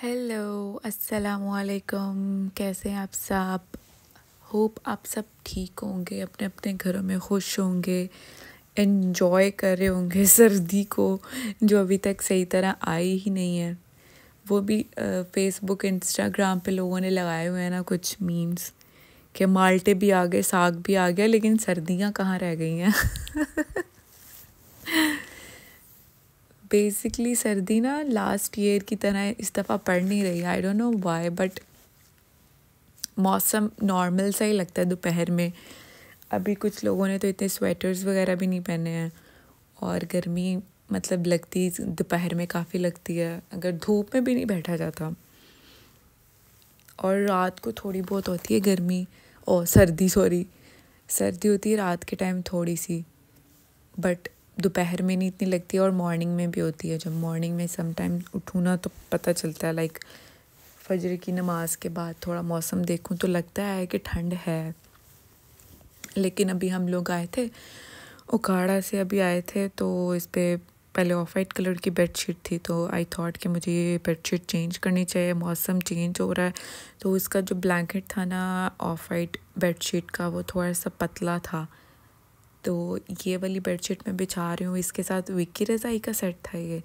hello असलकुम कैसे हैं आप सब होप आप सब ठीक होंगे अपने अपने घरों में खुश होंगे इन्जॉय कर रहे होंगे सर्दी को जो अभी तक सही तरह आई ही नहीं है वो भी फेसबुक इंस्टाग्राम पे लोगों ने लगाए हुए हैं ना कुछ मीम्स कि माल्टे भी आ गए साग भी आ गया लेकिन सर्दियां कहाँ रह गई हैं बेसिकली सर्दी ना लास्ट ईयर की तरह इस दफ़ा पड़ नहीं रही I don't know why but मौसम नॉर्मल सा ही लगता है दोपहर में अभी कुछ लोगों ने तो इतने स्वेटर्स वगैरह भी नहीं पहने हैं और गर्मी मतलब लगती दोपहर में काफ़ी लगती है अगर धूप में भी नहीं बैठा जाता और रात को थोड़ी बहुत होती है गर्मी और सर्दी सॉरी सर्दी होती है रात के टाइम थोड़ी सी बट दोपहर में नहीं इतनी लगती है और मॉर्निंग में भी होती है जब मॉर्निंग में समटाइम उठूँ ना तो पता चलता है लाइक फजर की नमाज़ के बाद थोड़ा मौसम देखूँ तो लगता है कि ठंड है लेकिन अभी हम लोग आए थे उखाड़ा से अभी आए थे तो इस पर पहले ऑफ वाइट कलर की बेडशीट थी तो आई थॉट कि मुझे ये बेडशीट चेंज करनी चाहिए मौसम चेंज हो रहा है तो उसका जो ब्लैंकेट था ना ऑफ वाइट बेडशीट का वो थोड़ा सा पतला था तो ये वाली बेडशीट मैं बिछा रही हूँ इसके साथ विक्की रज़ाई का सेट था ये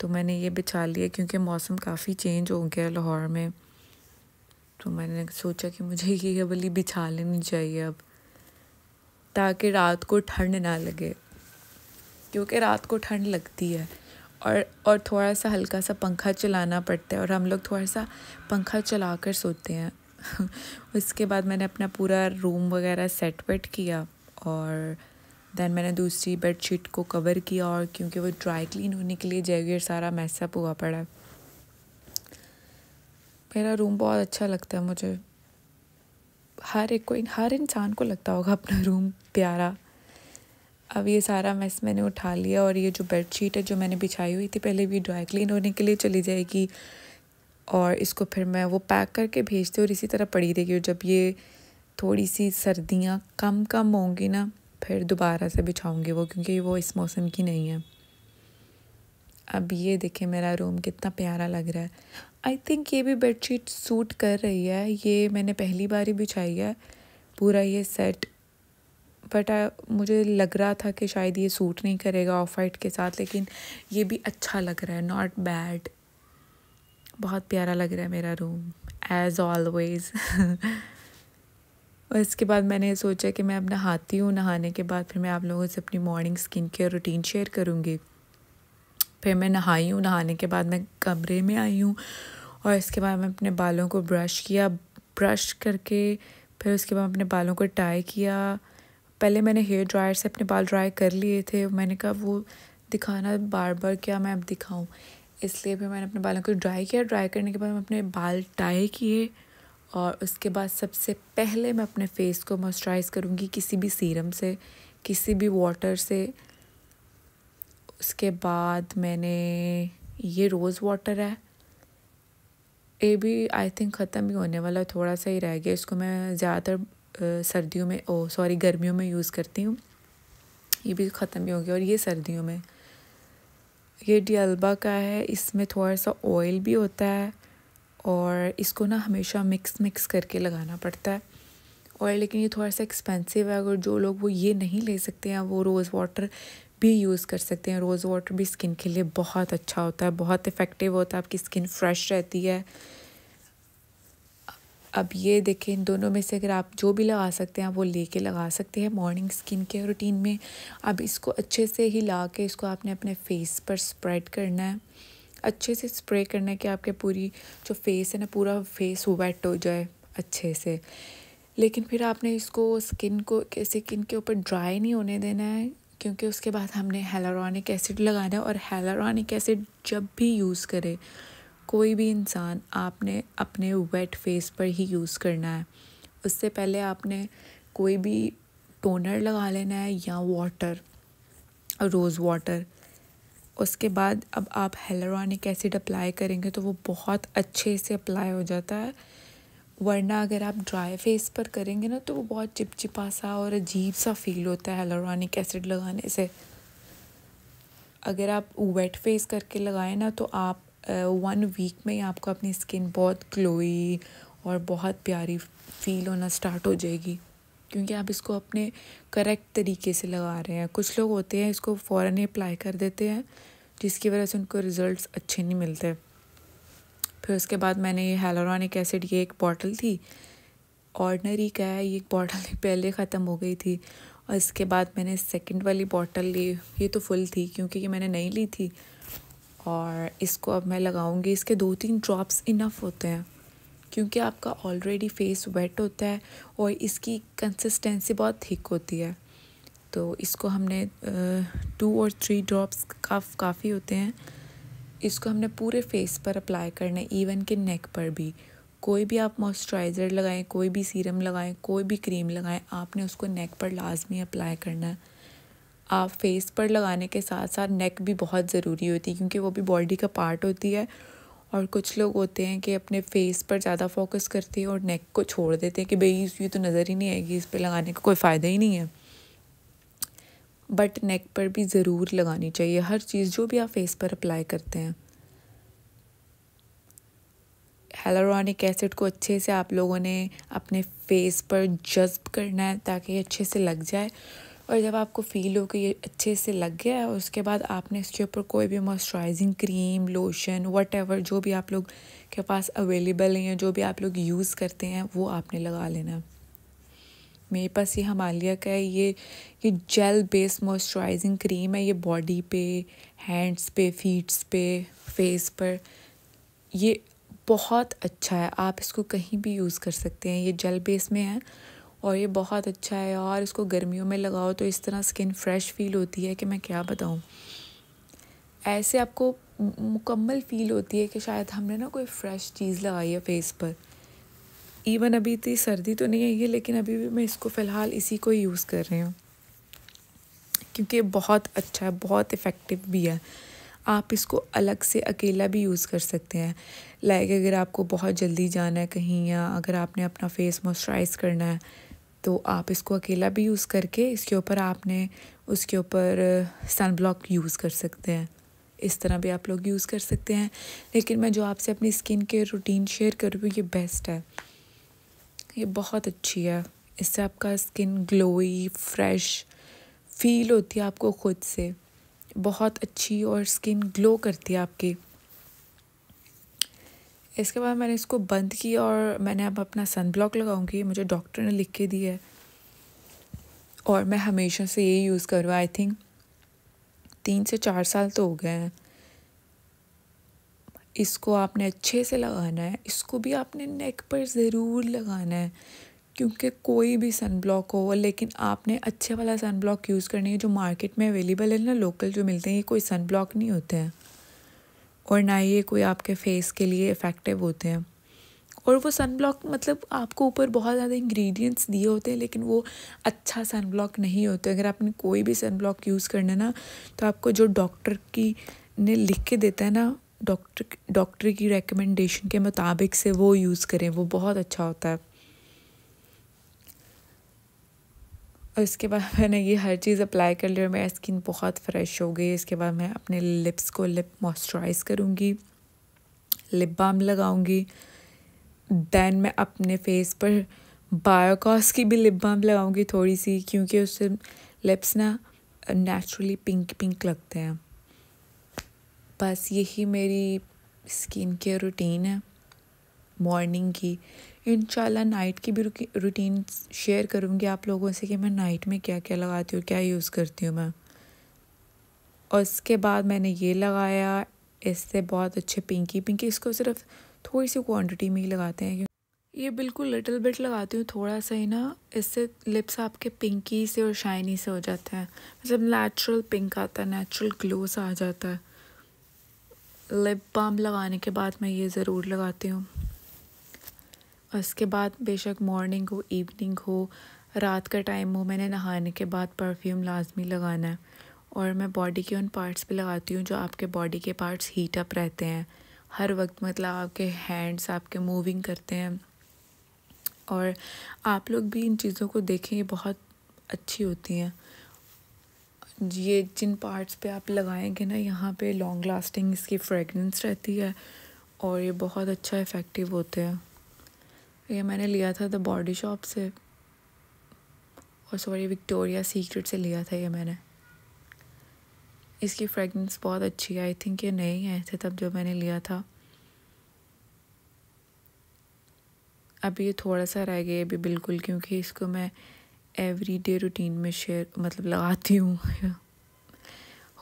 तो मैंने ये बिछा लिया क्योंकि मौसम काफ़ी चेंज हो गया लाहौर में तो मैंने सोचा कि मुझे ये वाली बिछा लेनी चाहिए अब ताकि रात को ठंड ना लगे क्योंकि रात को ठंड लगती है और और थोड़ा सा हल्का सा पंखा चलाना पड़ता है और हम लोग थोड़ा सा पंखा चला कर सोते हैं उसके बाद मैंने अपना पूरा रूम वगैरह सेट वेट किया और दैन मैंने दूसरी बेड शीट को कवर किया और क्योंकि वो ड्राई क्लीन होने के लिए जैगेर सारा मैसअप हुआ पड़ा मेरा रूम बहुत अच्छा लगता है मुझे हर एक को हर इंसान को लगता होगा अपना रूम प्यारा अब ये सारा मैस मैंने उठा लिया और ये जो बेड शीट है जो मैंने बिछाई हुई थी पहले भी ड्राई क्लीन होने के लिए चली जाएगी और इसको फिर मैं वो पैक करके भेजती हूँ और इसी तरह पड़ी रहेगी और जब ये थोड़ी सी सर्दियाँ कम कम होंगी ना फिर दोबारा से बिछाऊंगी वो क्योंकि वो इस मौसम की नहीं है अब ये देखें मेरा रूम कितना प्यारा लग रहा है आई थिंक ये भी बेडशीट सूट कर रही है ये मैंने पहली बार ही बिछाई है पूरा ये सेट बट मुझे लग रहा था कि शायद ये सूट नहीं करेगा ऑफ वाइट के साथ लेकिन ये भी अच्छा लग रहा है नॉट बैड बहुत प्यारा लग रहा है मेरा रूम एज़ ऑलवेज़ और इसके बाद मैंने सोचा कि मैं अब नहाती हूँ नहाने के बाद फिर मैं आप लोगों से अपनी morning skin care routine share करूँगी फिर मैं नहाई हूँ नहाने के बाद मैं कमरे में आई हूँ और इसके बाद मैं अपने बालों को ब्रश किया ब्रश करके फिर उसके बाद अपने बालों को टाई किया पहले मैंने हेयर ड्रायर से अपने बाल ड्राई कर लिए थे मैंने कहा वो दिखाना बार बार क्या मैं अब दिखाऊँ इसलिए फिर मैंने अपने बालों को ड्राई किया ड्राई करने के बाद मैं अपने बाल टाई किए और उसके बाद सबसे पहले मैं अपने फेस को मॉइस्चराइज़ करूँगी किसी भी सीरम से किसी भी वाटर से उसके बाद मैंने ये रोज़ वाटर है ये भी आई थिंक ख़त्म ही होने वाला थोड़ा सा ही रह गया इसको मैं ज़्यादातर सर्दियों में ओ सॉरी गर्मियों में यूज़ करती हूँ ये भी ख़त्म ही हो गया और ये सर्दियों में ये डी का है इसमें थोड़ा सा ऑयल भी होता है और इसको ना हमेशा मिक्स मिक्स करके लगाना पड़ता है और लेकिन ये थोड़ा सा एक्सपेंसिव है अगर जो लोग वो ये नहीं ले सकते हैं वो रोज़ वाटर भी यूज़ कर सकते हैं रोज़ वाटर भी स्किन के लिए बहुत अच्छा होता है बहुत इफ़ेक्टिव होता है आपकी स्किन फ्रेश रहती है अब ये देखें इन दोनों में से अगर आप जो भी लगा सकते हैं वो लेके लगा सकते हैं मॉर्निंग स्किन केयर रूटीन में अब इसको अच्छे से ही ला के इसको आपने अपने फेस पर स्प्रेड करना है अच्छे से स्प्रे करना है कि आपके पूरी जो फेस है ना पूरा फेस वेट हो जाए अच्छे से लेकिन फिर आपने इसको स्किन को स्किन के ऊपर ड्राई नहीं होने देना है क्योंकि उसके बाद हमने हेलोरॉनिक एसिड लगाना है और हेलोरॉनिक एसिड जब भी यूज़ करे कोई भी इंसान आपने अपने वेट फेस पर ही यूज़ करना है उससे पहले आपने कोई भी टोनर लगा लेना है या वाटर रोज़ वाटर उसके बाद अब आप हेलोरॉनिक एसिड अप्लाई करेंगे तो वो बहुत अच्छे से अप्लाई हो जाता है वरना अगर आप ड्राई फेस पर करेंगे ना तो वो बहुत चिपचिपा सा और अजीब सा फील होता है हेलोरॉनिक एसिड लगाने से अगर आप वेट फेस करके लगाएं ना तो आप वन वीक में ही आपको अपनी स्किन बहुत ग्लोई और बहुत प्यारी फील होना स्टार्ट हो जाएगी क्योंकि आप इसको अपने करेक्ट तरीके से लगा रहे हैं कुछ लोग होते हैं इसको फ़ौर ही अप्लाई कर देते हैं जिसकी तो वजह से उनको रिज़ल्ट अच्छे नहीं मिलते फिर उसके बाद मैंने ये हेलोरॉनिक एसिड ये एक बॉटल थी ऑर्डनरी का है ये एक बॉटल पहले ख़त्म हो गई थी और इसके बाद मैंने सेकंड वाली बॉटल ली ये तो फुल थी क्योंकि ये मैंने नहीं ली थी और इसको अब मैं लगाऊंगी इसके दो तीन ड्रॉप्स इनफ होते हैं क्योंकि आपका ऑलरेडी फेस वेट होता है और इसकी कंसिस्टेंसी बहुत थिक होती है तो इसको हमने टू और थ्री ड्रॉप्स का काफ़ी होते हैं इसको हमने पूरे फेस पर अप्लाई करना है इवन के नेक पर भी कोई भी आप मॉइस्चराइज़र लगाएं कोई भी सीरम लगाएं कोई भी क्रीम लगाएं आपने उसको नेक पर लाजमी अप्लाई करना है आप फेस पर लगाने के साथ साथ नेक भी बहुत ज़रूरी होती है क्योंकि वो भी बॉडी का पार्ट होती है और कुछ लोग होते हैं कि अपने फेस पर ज़्यादा फोकस करते हैं और नेक को छोड़ देते हैं कि भाई ये तो नज़र ही नहीं आएगी इस पर लगाने का कोई फ़ायदा ही नहीं है बट नेक पर भी ज़रूर लगानी चाहिए हर चीज़ जो भी आप फेस पर अप्लाई करते हैं हेलोरॉनिक एसिड को अच्छे से आप लोगों ने अपने फेस पर जज्ब करना है ताकि ये अच्छे से लग जाए और जब आपको फील हो कि ये अच्छे से लग गया है उसके बाद आपने इसके ऊपर कोई भी मॉइस्चराइजिंग क्रीम लोशन वट जो भी आप लोग के पास अवेलेबल हैं जो भी आप लोग यूज़ करते हैं वो आपने लगा लेना है मेरे पास ये हमालिया का है ये ये जेल बेस्ड मॉइस्चराइजिंग क्रीम है ये बॉडी पे हैंड्स पे फीट्स पे फेस पर ये बहुत अच्छा है आप इसको कहीं भी यूज़ कर सकते हैं ये जेल बेस में है और ये बहुत अच्छा है और इसको गर्मियों में लगाओ तो इस तरह स्किन फ्रेश फील होती है कि मैं क्या बताऊँ ऐसे आपको मुकम्मल फील होती है कि शायद हमने ना कोई फ़्रेश चीज़ लगाई है फेस पर इवन अभी इतनी सर्दी तो नहीं आई है लेकिन अभी भी मैं इसको फ़िलहाल इसी को यूज़ कर रही हूँ क्योंकि बहुत अच्छा है बहुत इफ़ेक्टिव भी है आप इसको अलग से अकेला भी यूज़ कर सकते हैं लाइक अगर आपको बहुत जल्दी जाना है कहीं या अगर आपने अपना फेस मॉइस्चराइज करना है तो आप इसको अकेला भी यूज़ करके इसके ऊपर आपने उसके ऊपर सन ब्लॉक यूज़ कर सकते हैं इस तरह भी आप लोग यूज़ कर सकते हैं लेकिन मैं जो आपसे अपनी स्किन के रूटीन शेयर कर रही हूँ ये बेस्ट है ये बहुत अच्छी है इससे आपका स्किन ग्लोई फ्रेश फील होती है आपको ख़ुद से बहुत अच्छी और स्किन ग्लो करती है आपकी इसके बाद मैंने इसको बंद किया और मैंने अब अपना सन ब्लॉक लगाऊंगी मुझे डॉक्टर ने लिख के दी है और मैं हमेशा से यही यूज़ करूँ आई थिंक तीन से चार साल तो हो गए हैं इसको आपने अच्छे से लगाना है इसको भी आपने नेक पर ज़रूर लगाना है क्योंकि कोई भी सन ब्लॉक हो लेकिन आपने अच्छे वाला सन ब्लॉक यूज़ करनी है जो मार्केट में अवेलेबल है ना लोकल जो मिलते हैं ये कोई सन ब्लॉक नहीं होते हैं और ना ये कोई आपके फेस के लिए इफ़ेक्टिव होते हैं और वो सन ब्लॉक मतलब आपको ऊपर बहुत ज़्यादा इंग्रेडिएंट्स दिए होते हैं लेकिन वो अच्छा सन ब्लॉक नहीं होते अगर आपने कोई भी सन ब्लॉक यूज़ करना ना तो आपको जो डॉक्टर की ने लिख के देता है ना डॉक्टर डॉक्टर की रिकमेंडेशन के मुताबिक से वो यूज़ करें वो बहुत अच्छा होता है और इसके बाद मैंने ये हर चीज़ अप्लाई कर ली और मेरा स्किन बहुत फ्रेश हो गई इसके बाद मैं अपने लिप्स को लिप मॉइस्चराइज़ करूँगी लिप बाम लगाऊँगी दैन मैं अपने फेस पर बायोकॉस की भी लिप बाम लगाऊँगी थोड़ी सी क्योंकि उससे लिप्स ना नेचुरली पिंक पिंक लगते हैं बस यही मेरी स्किन केयर रूटीन है मॉर्निंग की इन नाइट की भी रूटीन शेयर करूँगी आप लोगों से कि मैं नाइट में क्या क्या लगाती हूँ क्या यूज़ करती हूँ मैं और इसके बाद मैंने ये लगाया इससे बहुत अच्छे पिंकी पिंकी इसको सिर्फ थोड़ी सी क्वांटिटी में ही लगाते हैं ये बिल्कुल लिटिल बिट लगाती हूँ थोड़ा सा ही ना इससे लिप्स आपके पिंकी से और शाइनी से हो जाते हैं मतलब नेचुरल पिंक आता है नेचुरल ग्लो सा आ जाता है लिप बाम लगाने के बाद मैं ये ज़रूर लगाती हूँ उसके बाद बेशक मॉर्निंग हो इवनिंग हो रात का टाइम हो मैंने नहाने के बाद परफ्यूम लाजमी लगाना है और मैं बॉडी के उन पार्ट्स भी लगाती हूँ जो आपके बॉडी के पार्ट्स हीट अप रहते हैं हर वक्त मतलब आपके हैंड्स आपके मूविंग करते हैं और आप लोग भी इन चीज़ों को देखें ये बहुत अच्छी होती हैं ये जिन पार्ट्स पे आप लगाएंगे ना यहाँ पे लॉन्ग लास्टिंग इसकी फ्रेगरेंस रहती है और ये बहुत अच्छा इफ़ेक्टिव होते हैं ये मैंने लिया था द बॉडी शॉप से और सॉरी विक्टोरिया सीक्रेट से लिया था ये मैंने इसकी फ्रेगरेंस बहुत अच्छी है आई थिंक ये नहीं आए थे तब जब मैंने लिया था अभी ये थोड़ा सा रह गया अभी बिल्कुल क्योंकि इसको मैं एवरी डे रूटीन में शेयर मतलब लगाती हूँ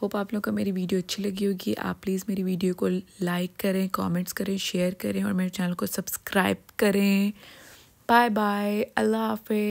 होप आप लोगों को मेरी वीडियो अच्छी लगी होगी आप प्लीज़ मेरी वीडियो को लाइक करें कमेंट्स करें शेयर करें और मेरे चैनल को सब्सक्राइब करें बाय बाय अल्लाह हाफि